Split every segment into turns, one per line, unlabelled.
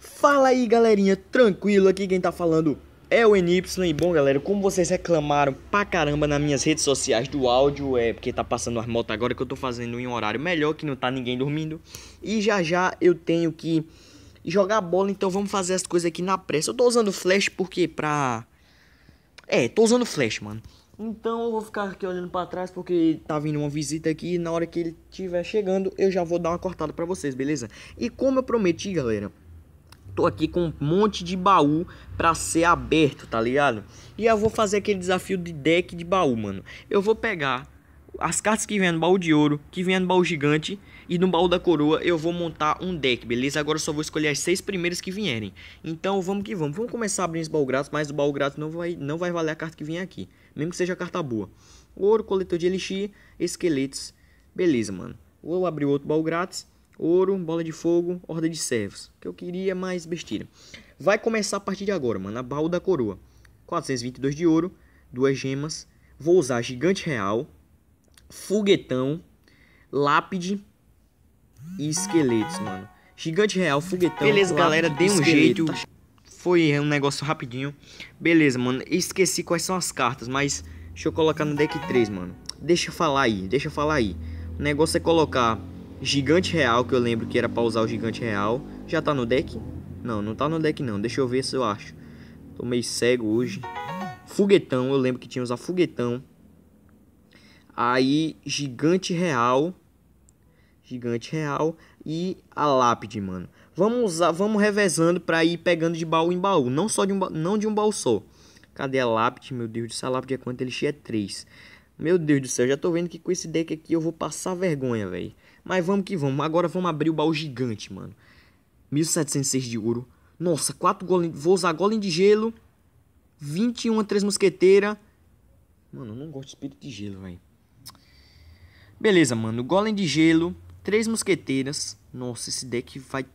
Fala aí galerinha, tranquilo? Aqui quem tá falando é o NY. E bom galera, como vocês reclamaram pra caramba nas minhas redes sociais do áudio, é porque tá passando as motos agora que eu tô fazendo em um horário melhor, que não tá ninguém dormindo. E já já eu tenho que jogar bola, então vamos fazer as coisas aqui na pressa. Eu tô usando flash porque pra... É, tô usando flash, mano. Então eu vou ficar aqui olhando para trás porque tá vindo uma visita aqui e na hora que ele tiver chegando eu já vou dar uma cortada para vocês, beleza? E como eu prometi, galera, tô aqui com um monte de baú pra ser aberto, tá ligado? E eu vou fazer aquele desafio de deck de baú, mano. Eu vou pegar as cartas que vêm no baú de ouro, que vêm no baú gigante e no baú da coroa eu vou montar um deck, beleza? Agora eu só vou escolher as seis primeiras que vierem. Então vamos que vamos. Vamos começar abrindo esse baú grátis, mas o baú grátis não vai, não vai valer a carta que vem aqui. Mesmo que seja carta boa. Ouro, coletor de elixir, esqueletos. Beleza, mano. Vou abrir outro baú grátis. Ouro, bola de fogo, horda de servos. Que eu queria mais besteira. Vai começar a partir de agora, mano. A baú da coroa. 422 de ouro, duas gemas. Vou usar gigante real, foguetão, lápide e esqueletos, mano. Gigante real, foguetão. Beleza, lápide, galera, dei um jeito. Foi um negócio rapidinho. Beleza, mano. Esqueci quais são as cartas, mas deixa eu colocar no deck 3, mano. Deixa eu falar aí, deixa eu falar aí. O negócio é colocar Gigante Real, que eu lembro que era pra usar o Gigante Real. Já tá no deck? Não, não tá no deck não. Deixa eu ver se eu acho. Tô meio cego hoje. Foguetão, eu lembro que tinha que usar Foguetão. Aí, Gigante Real. Gigante Real. E a Lápide, mano. Vamos usar, vamos revezando pra ir pegando de baú em baú. Não só de um, não de um baú só. Cadê a Lápide? Meu Deus, do céu, a Lápide é quanto? Ele cheia 3. Meu Deus do céu, já tô vendo que com esse deck aqui eu vou passar vergonha, velho. Mas vamos que vamos. Agora vamos abrir o baú gigante, mano. 1706 de ouro. Nossa, 4 golem. Vou usar golem de gelo. 21, 3 mosqueteira. Mano, eu não gosto de espírito de gelo, velho. Beleza, mano. Golem de gelo. 3 mosqueteiras. Nossa, esse deck vai.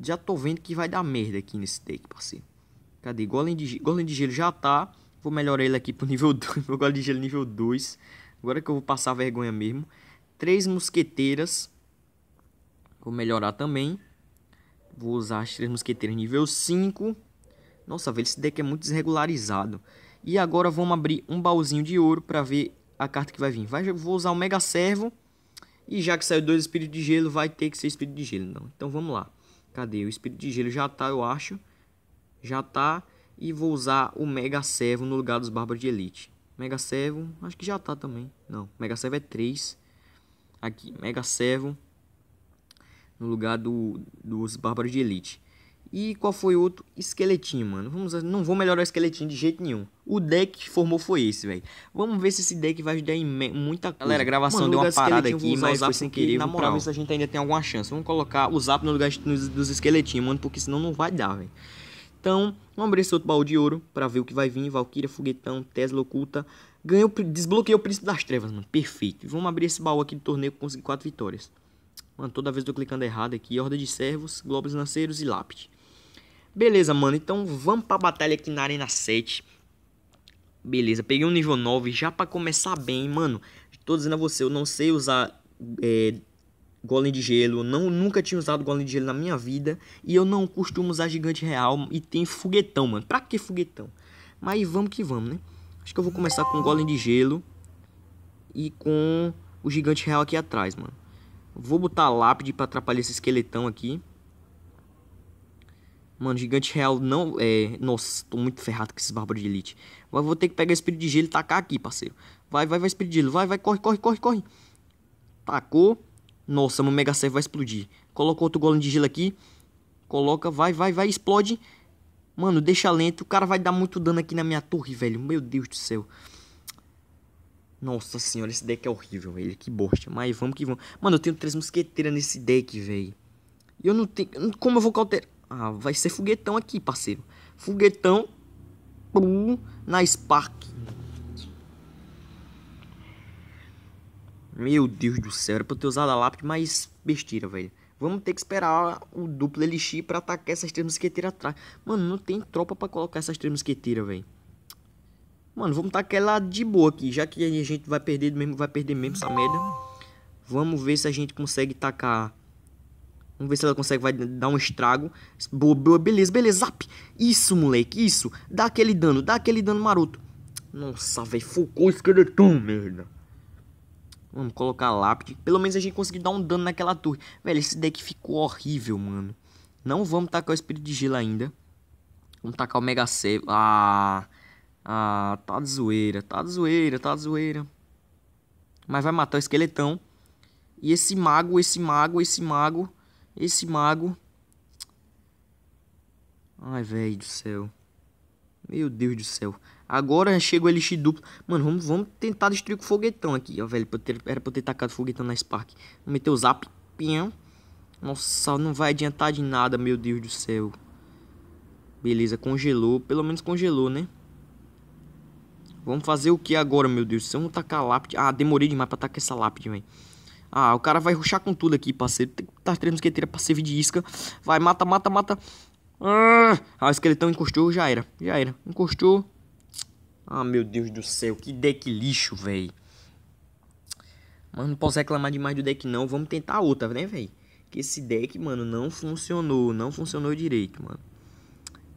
Já tô vendo que vai dar merda aqui nesse deck, parceiro. Cadê? Golem de, golem de gelo já tá. Vou melhorar ele aqui pro nível 2. Meu golem de gelo nível 2. Agora que eu vou passar vergonha mesmo. Três mosqueteiras. Vou melhorar também. Vou usar as três mosqueteiras nível 5. Nossa, velho, esse deck é muito desregularizado. E agora vamos abrir um baúzinho de ouro para ver a carta que vai vir. Vai, vou usar o Mega Servo. E já que saiu dois Espíritos de Gelo, vai ter que ser Espírito de Gelo. Não. Então vamos lá. Cadê? O Espírito de Gelo já tá, eu acho. Já tá. E vou usar o Mega Servo no lugar dos Bárbaros de Elite. Mega Servo, acho que já tá também. Não, Mega Servo é 3 aqui, Mega Servo, no lugar do, dos Bárbaros de Elite. E qual foi outro? Esqueletinho, mano. Vamos, não vou melhorar o esqueletinho de jeito nenhum. O deck que formou foi esse, velho. Vamos ver se esse deck vai ajudar em muita coisa. Galera, a gravação mano, deu uma parada aqui, mas foi sem querer. na moral, isso a gente ainda tem alguma chance. Vamos colocar o zap no lugar dos esqueletinhos, mano, porque senão não vai dar, velho. Então, vamos abrir esse outro baú de ouro para ver o que vai vir. Valkyria, Foguetão, Tesla Oculta, Ganhei desbloqueei o Príncipe das Trevas, mano. Perfeito. Vamos abrir esse baú aqui do torneio que quatro 4 vitórias. Mano, toda vez eu tô clicando errado aqui. ordem de Servos, Globos Lanceiros e Lápide. Beleza, mano. Então vamos pra batalha aqui na Arena 7. Beleza, peguei um nível 9 já pra começar bem, mano. Tô dizendo a você, eu não sei usar é, golem de gelo. Não, nunca tinha usado golem de gelo na minha vida. E eu não costumo usar gigante real. E tem foguetão, mano. Pra que foguetão? Mas vamos que vamos, né? Acho que eu vou começar com o Golem de Gelo e com o Gigante Real aqui atrás, mano. Vou botar a lápide pra atrapalhar esse esqueletão aqui. Mano, Gigante Real não... É... Nossa, tô muito ferrado com esses bárbaros de elite. Mas vou ter que pegar Espírito de Gelo e tacar aqui, parceiro. Vai, vai, vai, Espírito de Gelo. Vai, vai, corre, corre, corre, corre. Tacou. Nossa, meu Mega Serve vai explodir. Coloca outro Golem de Gelo aqui. Coloca, vai, vai, vai, explode. Mano, deixa lento. O cara vai dar muito dano aqui na minha torre, velho. Meu Deus do céu. Nossa senhora, esse deck é horrível, velho. Que bosta. Mas vamos que vamos. Mano, eu tenho três mosqueteiras nesse deck, velho. E eu não tenho... Como eu vou cauter... Ah, vai ser foguetão aqui, parceiro. Foguetão. Pum, na Spark. Meu Deus do céu. Era pra eu ter usado a lápide, mas besteira, velho. Vamos ter que esperar o duplo elixir para atacar essas três mosqueteiras atrás. Mano, não tem tropa para colocar essas três mosqueteiras, velho. Mano, vamos tacar ela de boa aqui. Já que a gente vai perder mesmo, vai perder mesmo essa merda. Vamos ver se a gente consegue tacar... Vamos ver se ela consegue vai dar um estrago. Boa, boa, beleza, beleza. Zap. Isso, moleque, isso. Dá aquele dano, dá aquele dano maroto. Nossa, velho, focou o esqueleto, merda. Vamos colocar lápide. Pelo menos a gente conseguiu dar um dano naquela torre. Velho, esse deck ficou horrível, mano. Não vamos tacar o espírito de gelo ainda. Vamos tacar o mega save. Ah, ah, tá de zoeira, tá de zoeira, tá de zoeira. Mas vai matar o esqueletão. E esse mago, esse mago, esse mago, esse mago. Ai, velho do céu. Meu Deus do céu. Agora chega o elixir duplo. Mano, vamos, vamos tentar destruir com o foguetão aqui, ó, velho. Pra ter, era pra ter tacado foguetão na Spark. Vou meter o zap. Pinhão. Nossa, não vai adiantar de nada, meu Deus do céu. Beleza, congelou. Pelo menos congelou, né? Vamos fazer o que agora, meu Deus? do céu. não tacar a lápide... Ah, demorei demais pra tacar essa lápide, velho. Ah, o cara vai ruxar com tudo aqui, parceiro. Tá que botar três pra servir de isca. Vai, mata, mata, mata. Ah, o esqueletão encostou, já era. Já era. Encostou. Ah, meu Deus do céu. Que deck lixo, velho. Mas não posso reclamar demais do deck, não. Vamos tentar outra, né, velho? Que esse deck, mano, não funcionou. Não funcionou direito, mano.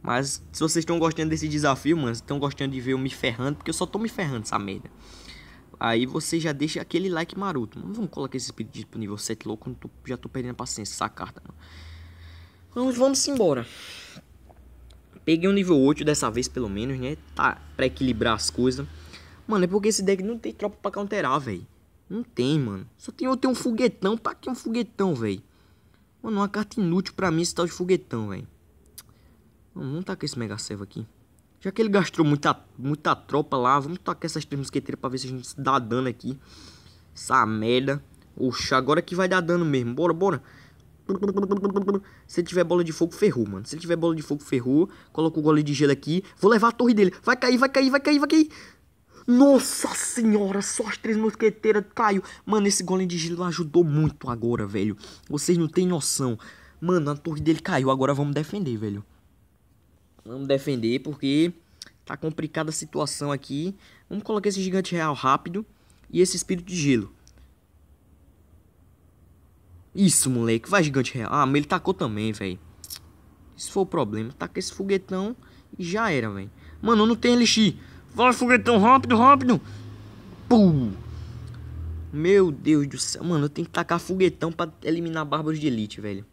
Mas se vocês estão gostando desse desafio, mano, estão gostando de ver eu me ferrando, porque eu só tô me ferrando essa merda. Aí você já deixa aquele like maroto. Mano. Vamos colocar esse pro disponível 7 louco, já tô perdendo a paciência essa carta, mano. Vamos, vamos embora. Peguei um nível 8 dessa vez, pelo menos, né? Tá, pra equilibrar as coisas. Mano, é porque esse deck não tem tropa pra counterar, velho. Não tem, mano. Só tem, eu um foguetão. Pra que um foguetão, velho? Mano, uma carta inútil pra mim esse tal de foguetão, velho. Vamos tacar esse Mega Servo aqui. Já que ele gastou muita, muita tropa lá, vamos tacar essas três mosqueteiras pra ver se a gente dá dano aqui. Essa merda. Oxa, agora que vai dar dano mesmo. Bora, bora. Se ele tiver bola de fogo, ferrou, mano. Se ele tiver bola de fogo, ferrou. coloco o gole de gelo aqui. Vou levar a torre dele. Vai cair, vai cair, vai cair, vai cair. Nossa senhora, só as três mosqueteiras caiu. Mano, esse golem de gelo ajudou muito agora, velho. Vocês não têm noção. Mano, a torre dele caiu. Agora vamos defender, velho. Vamos defender porque tá complicada a situação aqui. Vamos colocar esse gigante real rápido e esse espírito de gelo. Isso, moleque. Vai, gigante real. Ah, mas ele tacou também, velho. Isso foi o problema. Taca esse foguetão e já era, velho. Mano, não tem LX. Vai, foguetão, rápido, rápido. Pum. Meu Deus do céu. Mano, eu tenho que tacar foguetão pra eliminar bárbaros de elite, velho.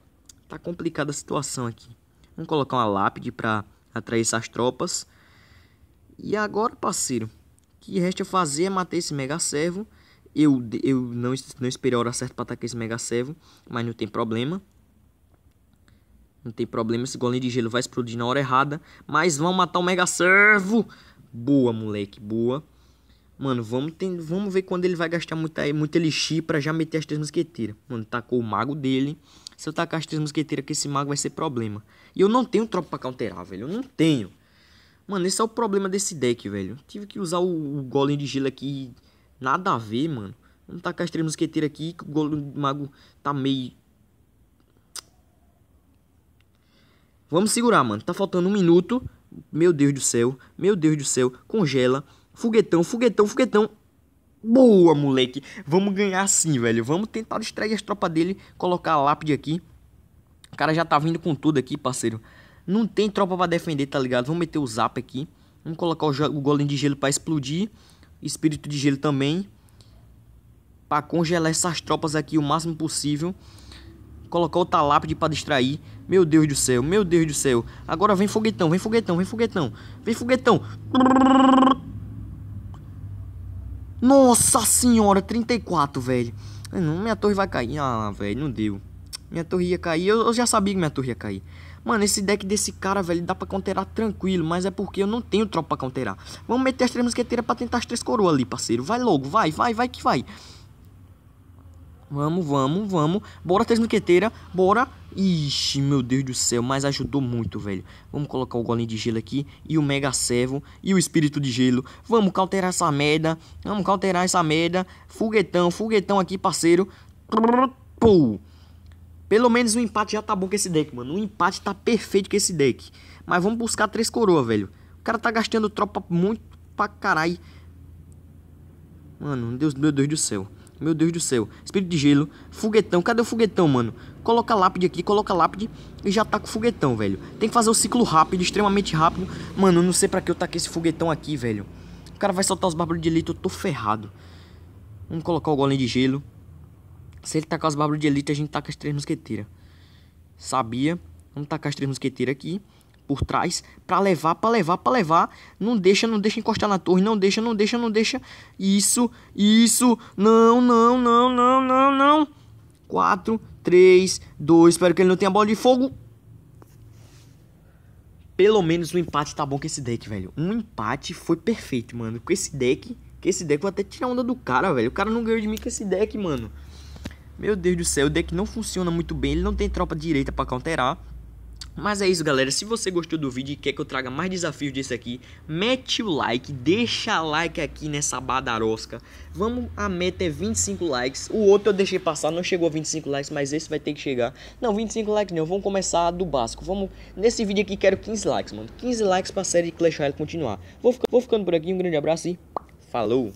Tá complicada a situação aqui. Vamos colocar uma lápide pra atrair essas tropas. E agora, parceiro, o que resta fazer é matar esse mega servo eu, eu não, não esperei a hora certa para atacar esse Mega Servo, mas não tem problema. Não tem problema, esse golem de gelo vai explodir na hora errada. Mas vão matar o Mega Servo. Boa, moleque, boa. Mano, vamos, tem, vamos ver quando ele vai gastar muita, muito elixir pra já meter as três mosqueteiras. Mano, tacou o mago dele. Se eu tacar as três mosqueteiras com esse mago vai ser problema. E eu não tenho tropa pra counterar, velho. Eu não tenho. Mano, esse é o problema desse deck, velho. Tive que usar o, o golem de gelo aqui Nada a ver, mano. Vamos tacar tá as três mosqueteiras aqui, que o golo do mago tá meio... Vamos segurar, mano. Tá faltando um minuto. Meu Deus do céu. Meu Deus do céu. Congela. Foguetão, foguetão, foguetão. Boa, moleque. Vamos ganhar sim, velho. Vamos tentar distrair as tropas dele. Colocar a lápide aqui. O cara já tá vindo com tudo aqui, parceiro. Não tem tropa pra defender, tá ligado? Vamos meter o zap aqui. Vamos colocar o, o golem de gelo pra explodir espírito de gelo também, para congelar essas tropas aqui o máximo possível. Colocar o lápide para distrair. Meu Deus do céu, meu Deus do céu. Agora vem foguetão, vem foguetão, vem foguetão. Vem foguetão. Nossa senhora, 34, velho. Minha torre vai cair. Ah, velho, não deu. Minha torre ia cair. Eu, eu já sabia que minha torre ia cair. Mano, esse deck desse cara, velho, dá pra counterar tranquilo, mas é porque eu não tenho tropa pra counterar. Vamos meter as três mosqueteiras pra tentar as três coroas ali, parceiro. Vai logo, vai, vai, vai que vai. Vamos, vamos, vamos. Bora, três mosqueteiras, bora. Ixi, meu Deus do céu, mas ajudou muito, velho. Vamos colocar o golem de gelo aqui e o mega servo e o espírito de gelo. Vamos counterar essa merda, vamos counterar essa merda. Foguetão, foguetão aqui, parceiro. Pum. Pelo menos um empate já tá bom com esse deck, mano. Um empate tá perfeito com esse deck. Mas vamos buscar três coroas, velho. O cara tá gastando tropa muito pra caralho. Mano, Deus, meu Deus do céu. Meu Deus do céu. Espírito de gelo. Foguetão. Cadê o foguetão, mano? Coloca lápide aqui, coloca lápide e já tá com foguetão, velho. Tem que fazer o ciclo rápido, extremamente rápido. Mano, não sei pra que eu taquei esse foguetão aqui, velho. O cara vai soltar os barulhos de leito, eu tô ferrado. Vamos colocar o golem de gelo. Se ele tá com os barbas de elite, a gente tá com as três mosqueteiras. Sabia? Vamos tacar as três mosqueteiras aqui. Por trás. Pra levar, pra levar, pra levar. Não deixa, não deixa encostar na torre. Não deixa, não deixa, não deixa. Isso, isso. Não, não, não, não, não, não. Quatro, três, dois. Espero que ele não tenha bola de fogo. Pelo menos um empate tá bom com esse deck, velho. Um empate foi perfeito, mano. Com esse deck. com esse deck vou até tirar onda do cara, velho. O cara não ganhou de mim com esse deck, mano. Meu Deus do céu, o deck não funciona muito bem, ele não tem tropa direita para counterar. Mas é isso, galera. Se você gostou do vídeo e quer que eu traga mais desafios desse aqui, mete o like, deixa like aqui nessa badarosca. Vamos, a meta é 25 likes. O outro eu deixei passar, não chegou a 25 likes, mas esse vai ter que chegar. Não, 25 likes não, vamos começar do básico. Vamos, nesse vídeo aqui quero 15 likes, mano. 15 likes pra série Clash Royale continuar. Vou, vou ficando por aqui, um grande abraço e falou!